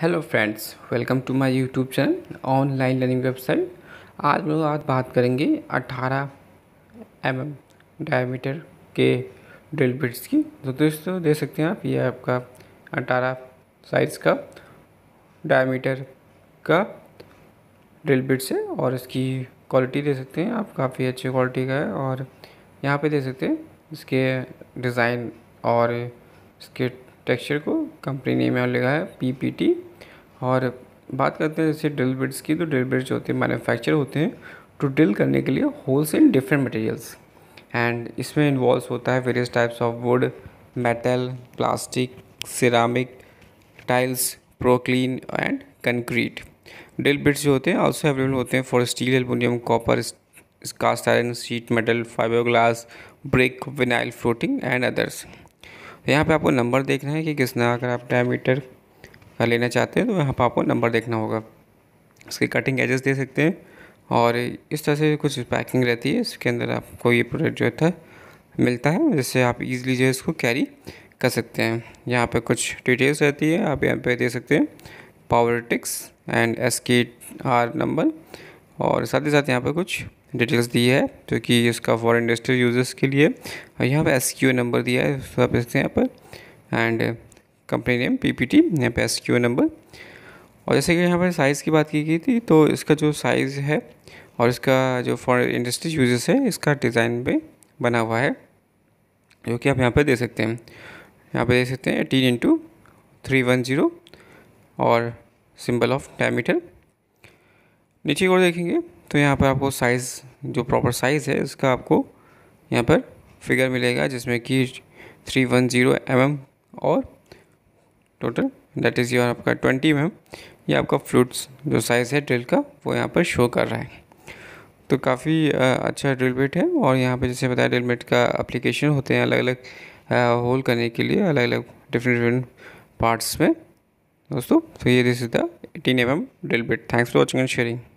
hello friends welcome to my YouTube channel online learning website आज हम लोग आज बात करेंगे 18 एम एम डायमीटर के ड्रिल बिट्स की तो दोस्तों देख सकते हैं आप ये आपका 18 साइज़ का डायमीटर का ड्रिल बिट्स है और इसकी क्वालिटी दे सकते हैं आप काफ़ी अच्छी क्वालिटी का है और यहाँ पे दे सकते हैं इसके डिज़ाइन और इसके टेक्सचर को कंपनी नेम में लिखा है पीपीटी और बात करते हैं जैसे ड्रिल बिट्स की तो ड्रिल बिट्स जो होते हैं मैन्युफैक्चर होते हैं टू ड्रिल करने के लिए holes in different materials and इसमें इन्वॉल्व होता है various types of wood metal plastic ceramic tiles porcelain and concrete drill bits जो होते हैं ऑल्सो अवेलेबल होते हैं for steel aluminium copper cast iron sheet metal fibre glass brick vinyl floating and others तो यहाँ पे आपको नंबर देखना है कि किसना अगर आप डायमीटर का लेना चाहते हैं तो यहाँ पर आपको नंबर देखना होगा इसकी कटिंग एजेस दे सकते हैं और इस तरह से कुछ पैकिंग रहती है इसके अंदर आपको ये प्रोडक्ट जो था मिलता है जिससे आप इजीली जो है इसको कैरी कर सकते हैं यहाँ पे कुछ डिटेल्स रहती है आप यहाँ पे दे सकते हैं power ticks and S R number और साथ ही साथ यहाँ पर कुछ डिटेल्स दी है जो कि इसका फॉर इंडस्ट्रियल यूजर्स के लिए और यहाँ पर एस क्यू नंबर दिया है उसको आप देखते हैं यहाँ पर and company name P P T यहाँ पर एस क्यू नंबर और जैसे कि यहाँ पर साइज़ की बात की गई थी तो इसका जो साइज़ है और इसका जो फॉर इंडस्ट्री यूजर्स है इसका डिज़ाइन भी बना हुआ है जो कि आप यहाँ पर दे सकते हैं यहाँ पर देख सकते हैं eighteen into three one zero और सिंबल ऑफ डायमीटर नीचे और ओर देखेंगे तो यहाँ पर आपको साइज़ जो प्रॉपर साइज़ है उसका आपको यहाँ पर फिगर मिलेगा जिसमें कि थ्री वन ज़ीरो एम और टोटल दैट इज़ योर आपका ट्वेंटी एम ये आपका फ्लूट्स जो साइज़ है ड्रिल का वो यहाँ पर शो कर रहा है तो काफ़ी अच्छा ड्रिल बिट है और यहाँ पर जैसे बताया ड्रिल बिट का अप्लीकेशन होते हैं अलग अलग होल करने के लिए अलग अलग डिफरेंट डिफरेंट पार्ट्स में दोस्तों तो ये this is the eighteen M M drill bit thanks for watching and sharing